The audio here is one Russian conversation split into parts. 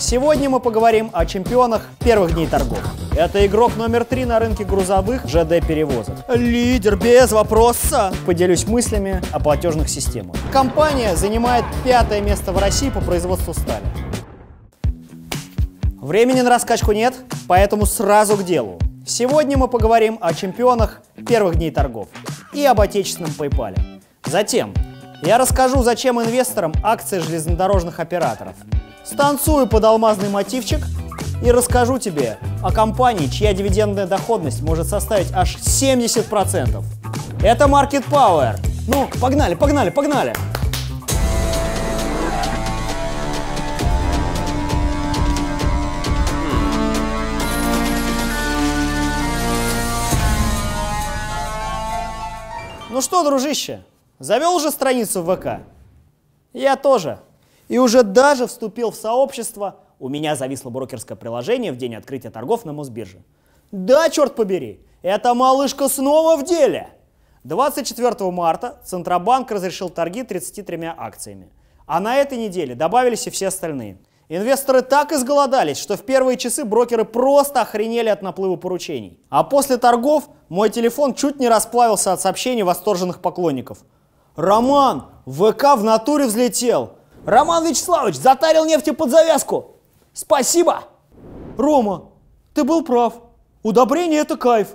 Сегодня мы поговорим о чемпионах первых дней торгов. Это игрок номер три на рынке грузовых ЖД-перевозок. Лидер без вопроса. Поделюсь мыслями о платежных системах. Компания занимает пятое место в России по производству стали. Времени на раскачку нет, поэтому сразу к делу. Сегодня мы поговорим о чемпионах первых дней торгов и об отечественном PayPal. Затем я расскажу, зачем инвесторам акции железнодорожных операторов. Станцую под алмазный мотивчик и расскажу тебе о компании, чья дивидендная доходность может составить аж 70%. Это Market Power. Ну, погнали, погнали, погнали! Ну что, дружище, Завел уже страницу в ВК? Я тоже. И уже даже вступил в сообщество. У меня зависло брокерское приложение в день открытия торгов на Мосбирже. Да, черт побери, эта малышка снова в деле. 24 марта Центробанк разрешил торги 33 акциями. А на этой неделе добавились и все остальные. Инвесторы так изголодались, что в первые часы брокеры просто охренели от наплыва поручений. А после торгов мой телефон чуть не расплавился от сообщений восторженных поклонников – Роман, ВК в натуре взлетел. Роман Вячеславович, затарил нефтью под завязку. Спасибо. Рома, ты был прав. Удобрение это кайф.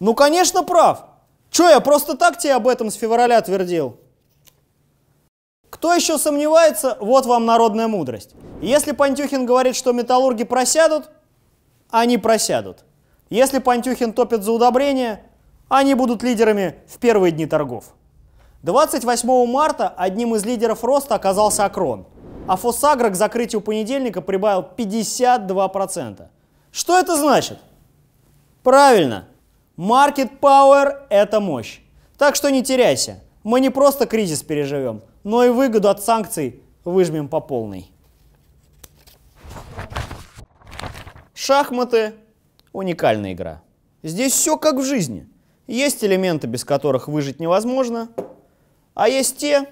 Ну, конечно, прав. Че, я просто так тебе об этом с февраля твердил? Кто еще сомневается, вот вам народная мудрость. Если Пантюхин говорит, что металлурги просядут, они просядут. Если Пантюхин топит за удобрение, они будут лидерами в первые дни торгов. 28 марта одним из лидеров роста оказался Акрон, а Фосагра к закрытию понедельника прибавил 52%. Что это значит? Правильно, market power – это мощь. Так что не теряйся, мы не просто кризис переживем, но и выгоду от санкций выжмем по полной. Шахматы – уникальная игра. Здесь все как в жизни. Есть элементы, без которых выжить невозможно – а есть те,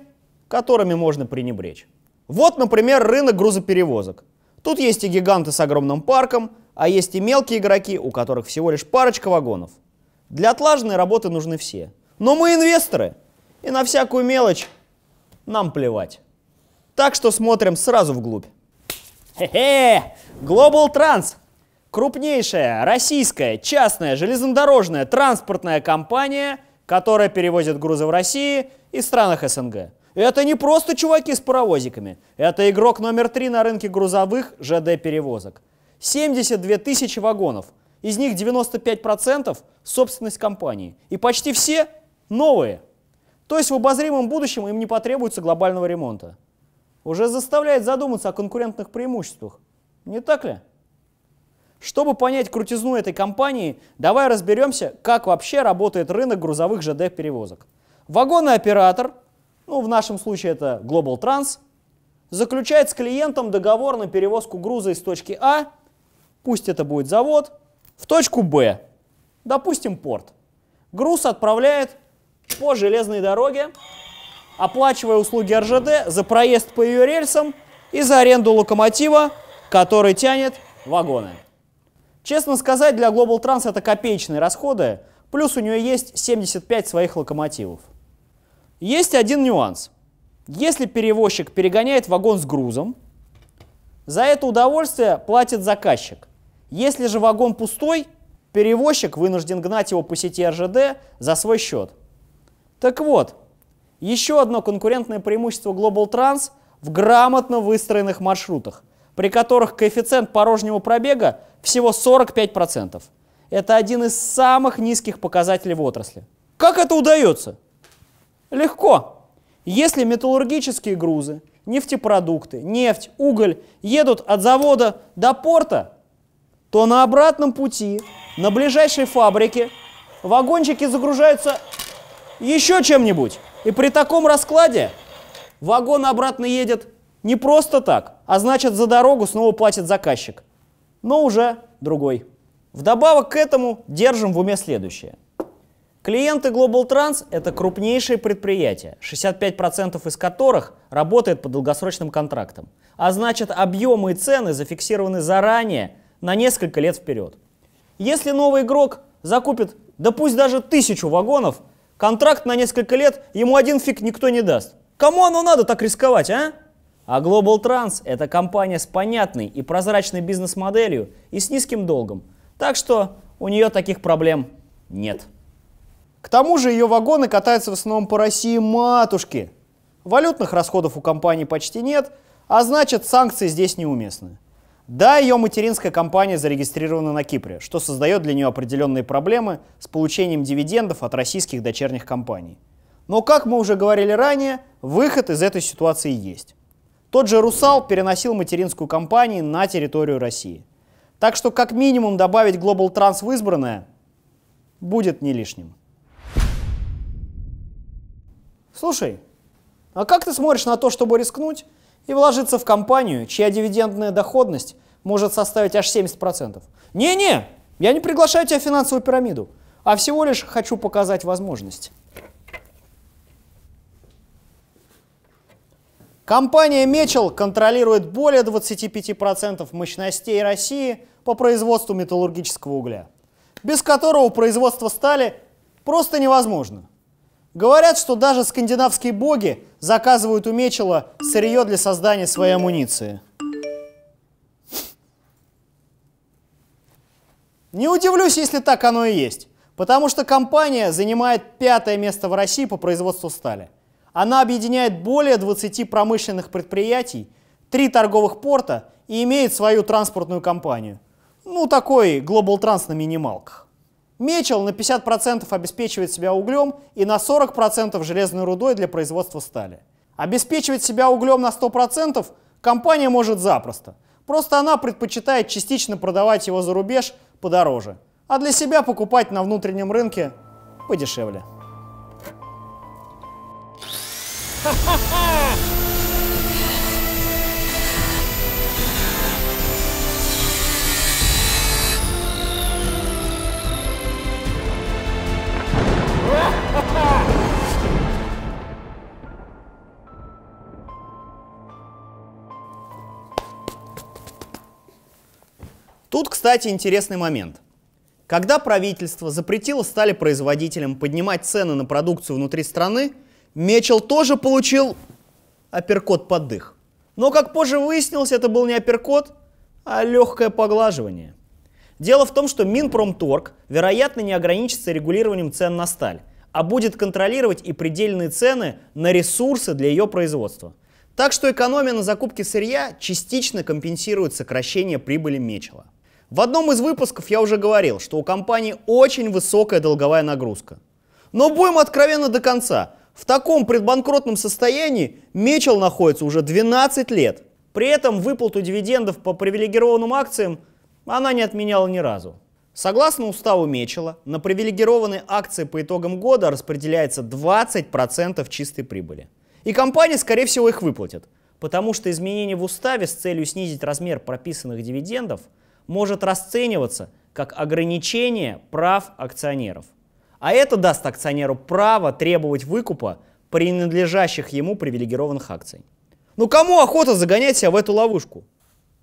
которыми можно пренебречь. Вот, например, рынок грузоперевозок. Тут есть и гиганты с огромным парком, а есть и мелкие игроки, у которых всего лишь парочка вагонов. Для отлаженной работы нужны все. Но мы инвесторы, и на всякую мелочь нам плевать. Так что смотрим сразу вглубь. Хе-хе! Global Trans! Крупнейшая российская частная железнодорожная транспортная компания – которая перевозит грузы в России и странах СНГ. Это не просто чуваки с паровозиками. Это игрок номер три на рынке грузовых ЖД-перевозок. 72 тысячи вагонов. Из них 95% – собственность компании. И почти все – новые. То есть в обозримом будущем им не потребуется глобального ремонта. Уже заставляет задуматься о конкурентных преимуществах. Не так ли? Чтобы понять крутизну этой компании, давай разберемся, как вообще работает рынок грузовых ЖД-перевозок. Вагонный оператор, ну в нашем случае это Global Trans, заключает с клиентом договор на перевозку груза из точки А, пусть это будет завод, в точку Б, допустим порт. Груз отправляет по железной дороге, оплачивая услуги РЖД за проезд по ее рельсам и за аренду локомотива, который тянет вагоны. Честно сказать, для Global Trans это копеечные расходы, плюс у нее есть 75 своих локомотивов. Есть один нюанс. Если перевозчик перегоняет вагон с грузом, за это удовольствие платит заказчик. Если же вагон пустой, перевозчик вынужден гнать его по сети РЖД за свой счет. Так вот, еще одно конкурентное преимущество Global Trans в грамотно выстроенных маршрутах при которых коэффициент порожнего пробега всего 45%. Это один из самых низких показателей в отрасли. Как это удается? Легко. Если металлургические грузы, нефтепродукты, нефть, уголь едут от завода до порта, то на обратном пути, на ближайшей фабрике, вагончики загружаются еще чем-нибудь. И при таком раскладе вагон обратно едет не просто так, а значит за дорогу снова платит заказчик, но уже другой. Вдобавок к этому держим в уме следующее. Клиенты Global Trans – это крупнейшие предприятия, 65% из которых работает по долгосрочным контрактам, а значит объемы и цены зафиксированы заранее на несколько лет вперед. Если новый игрок закупит, да пусть даже тысячу вагонов, контракт на несколько лет ему один фиг никто не даст. Кому оно надо так рисковать, а? А Global Trans – это компания с понятной и прозрачной бизнес-моделью и с низким долгом. Так что у нее таких проблем нет. К тому же ее вагоны катаются в основном по России матушки. Валютных расходов у компании почти нет, а значит санкции здесь неуместны. Да, ее материнская компания зарегистрирована на Кипре, что создает для нее определенные проблемы с получением дивидендов от российских дочерних компаний. Но, как мы уже говорили ранее, выход из этой ситуации есть. Тот же «Русал» переносил материнскую компанию на территорию России. Так что как минимум добавить Global Trans в избранное будет не лишним. Слушай, а как ты смотришь на то, чтобы рискнуть и вложиться в компанию, чья дивидендная доходность может составить аж 70%? Не-не, я не приглашаю тебя в финансовую пирамиду, а всего лишь хочу показать возможность. Компания Мечел контролирует более 25% мощностей России по производству металлургического угля, без которого производство стали просто невозможно. Говорят, что даже скандинавские боги заказывают у Мечела сырье для создания своей амуниции. Не удивлюсь, если так оно и есть, потому что компания занимает пятое место в России по производству стали. Она объединяет более 20 промышленных предприятий, три торговых порта и имеет свою транспортную компанию. Ну, такой Global Trans на минималках. Мечел на 50% обеспечивает себя углем и на 40% железной рудой для производства стали. Обеспечивать себя углем на 100% компания может запросто. Просто она предпочитает частично продавать его за рубеж подороже, а для себя покупать на внутреннем рынке подешевле. Тут, кстати, интересный момент. Когда правительство запретило стали производителям поднимать цены на продукцию внутри страны, Мечел тоже получил апперкот под дых. Но, как позже выяснилось, это был не апперкот, а легкое поглаживание. Дело в том, что Минпромторг, вероятно, не ограничится регулированием цен на сталь, а будет контролировать и предельные цены на ресурсы для ее производства. Так что экономия на закупке сырья частично компенсирует сокращение прибыли Мечела. В одном из выпусков я уже говорил, что у компании очень высокая долговая нагрузка. Но будем откровенно до конца. В таком предбанкротном состоянии Мечел находится уже 12 лет. При этом выплату дивидендов по привилегированным акциям она не отменяла ни разу. Согласно уставу Мечела, на привилегированные акции по итогам года распределяется 20% чистой прибыли. И компания, скорее всего, их выплатит, потому что изменение в уставе с целью снизить размер прописанных дивидендов может расцениваться как ограничение прав акционеров. А это даст акционеру право требовать выкупа принадлежащих ему привилегированных акций. Ну кому охота загонять себя в эту ловушку?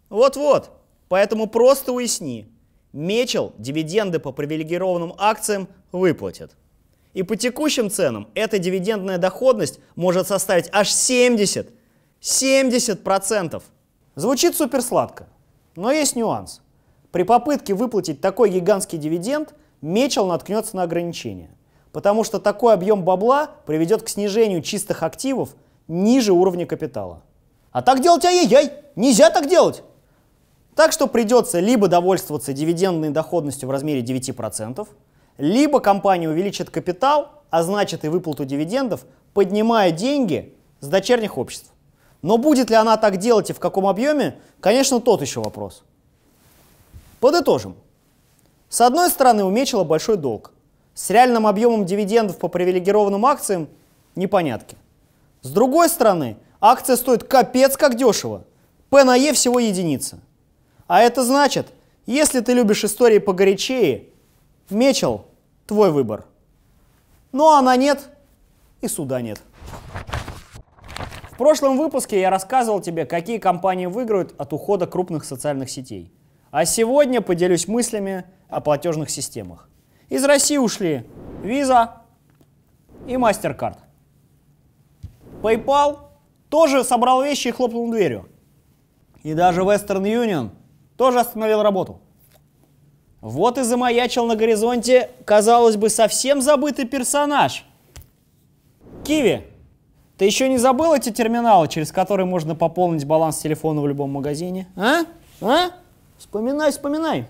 Вот-вот. Поэтому просто уясни. Мечел дивиденды по привилегированным акциям выплатит. И по текущим ценам эта дивидендная доходность может составить аж 70. 70%. процентов. Звучит суперсладко, но есть нюанс. При попытке выплатить такой гигантский дивиденд – Мечел наткнется на ограничение, потому что такой объем бабла приведет к снижению чистых активов ниже уровня капитала. А так делать ай-яй-яй, нельзя так делать! Так что придется либо довольствоваться дивидендной доходностью в размере 9%, либо компания увеличит капитал, а значит и выплату дивидендов, поднимая деньги с дочерних обществ. Но будет ли она так делать и в каком объеме, конечно, тот еще вопрос. Подытожим. С одной стороны, у Мечела большой долг. С реальным объемом дивидендов по привилегированным акциям непонятки. С другой стороны, акция стоит капец как дешево. П на Е всего единица. А это значит, если ты любишь истории погорячее, Мечел – твой выбор. Ну а она нет, и суда нет. В прошлом выпуске я рассказывал тебе, какие компании выиграют от ухода крупных социальных сетей – а сегодня поделюсь мыслями о платежных системах. Из России ушли Visa и MasterCard. PayPal тоже собрал вещи и хлопнул дверью. И даже Western Union тоже остановил работу. Вот и замаячил на горизонте, казалось бы, совсем забытый персонаж. Киви. Ты еще не забыл эти терминалы, через которые можно пополнить баланс телефона в любом магазине? А? А? Вспоминай, вспоминай.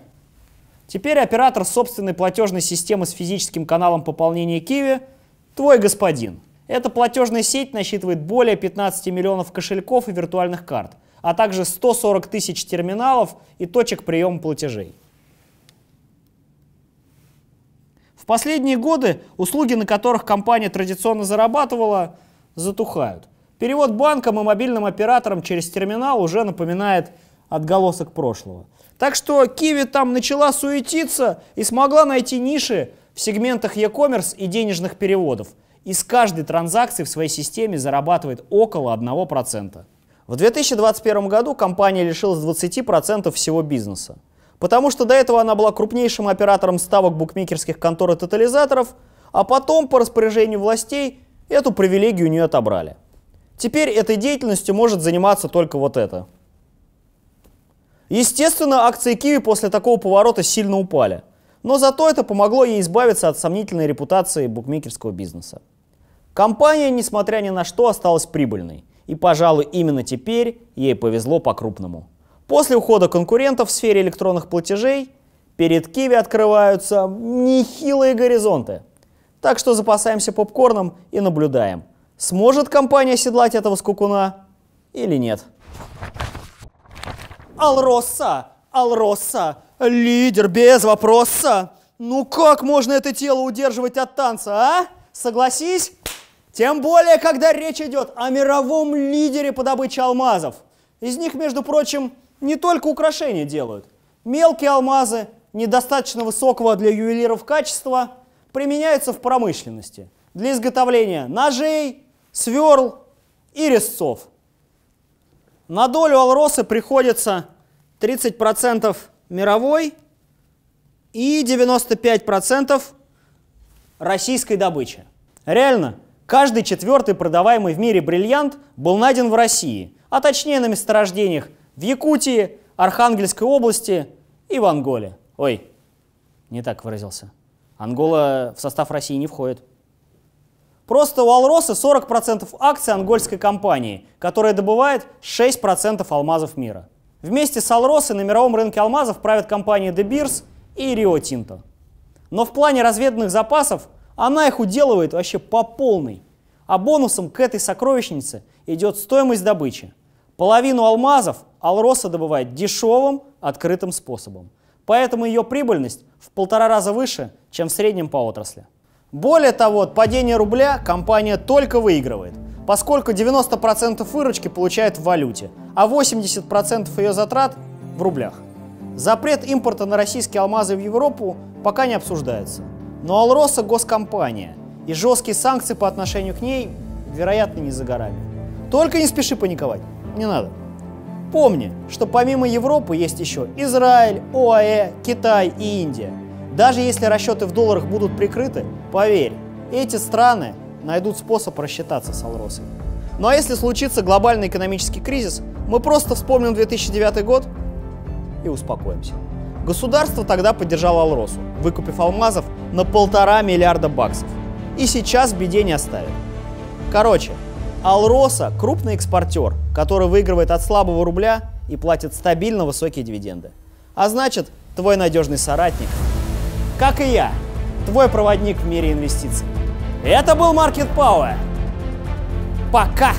Теперь оператор собственной платежной системы с физическим каналом пополнения Киви – твой господин. Эта платежная сеть насчитывает более 15 миллионов кошельков и виртуальных карт, а также 140 тысяч терминалов и точек приема платежей. В последние годы услуги, на которых компания традиционно зарабатывала, затухают. Перевод банкам и мобильным операторам через терминал уже напоминает отголосок прошлого. Так что Киви там начала суетиться и смогла найти ниши в сегментах e-commerce и денежных переводов. И с каждой транзакции в своей системе зарабатывает около 1%. В 2021 году компания лишилась 20% всего бизнеса. Потому что до этого она была крупнейшим оператором ставок букмекерских контор и тотализаторов, а потом по распоряжению властей эту привилегию у нее отобрали. Теперь этой деятельностью может заниматься только вот это – Естественно, акции Киви после такого поворота сильно упали. Но зато это помогло ей избавиться от сомнительной репутации букмекерского бизнеса. Компания, несмотря ни на что, осталась прибыльной. И, пожалуй, именно теперь ей повезло по-крупному. После ухода конкурентов в сфере электронных платежей перед Киви открываются нехилые горизонты. Так что запасаемся попкорном и наблюдаем, сможет компания седлать этого скукуна или нет. Алроса, Алроса, лидер без вопроса. Ну как можно это тело удерживать от танца, а? Согласись? Тем более, когда речь идет о мировом лидере по добыче алмазов. Из них, между прочим, не только украшения делают. Мелкие алмазы недостаточно высокого для ювелиров качества применяются в промышленности для изготовления ножей, сверл и резцов. На долю алросы приходится 30% мировой и 95% российской добычи. Реально, каждый четвертый продаваемый в мире бриллиант был найден в России, а точнее на месторождениях в Якутии, Архангельской области и в Анголе. Ой, не так выразился. Ангола в состав России не входит. Просто у Алроса 40% акций ангольской компании, которая добывает 6% алмазов мира. Вместе с Алросой на мировом рынке алмазов правят компании De Beers и Rio Tinto. Но в плане разведанных запасов она их уделывает вообще по полной. А бонусом к этой сокровищнице идет стоимость добычи. Половину алмазов Алроса добывает дешевым, открытым способом. Поэтому ее прибыльность в полтора раза выше, чем в среднем по отрасли. Более того, от падения рубля компания только выигрывает поскольку 90% выручки получают в валюте, а 80% ее затрат в рублях. Запрет импорта на российские алмазы в Европу пока не обсуждается. Но Алроса – госкомпания, и жесткие санкции по отношению к ней, вероятно, не за горами. Только не спеши паниковать, не надо. Помни, что помимо Европы есть еще Израиль, ОАЭ, Китай и Индия. Даже если расчеты в долларах будут прикрыты, поверь, эти страны найдут способ рассчитаться с Алросой. Ну а если случится глобальный экономический кризис, мы просто вспомним 2009 год и успокоимся. Государство тогда поддержало Алросу, выкупив алмазов на полтора миллиарда баксов. И сейчас беде не оставит. Короче, Алроса – крупный экспортер, который выигрывает от слабого рубля и платит стабильно высокие дивиденды. А значит, твой надежный соратник, как и я, твой проводник в мире инвестиций. Это был Market Power. Пока!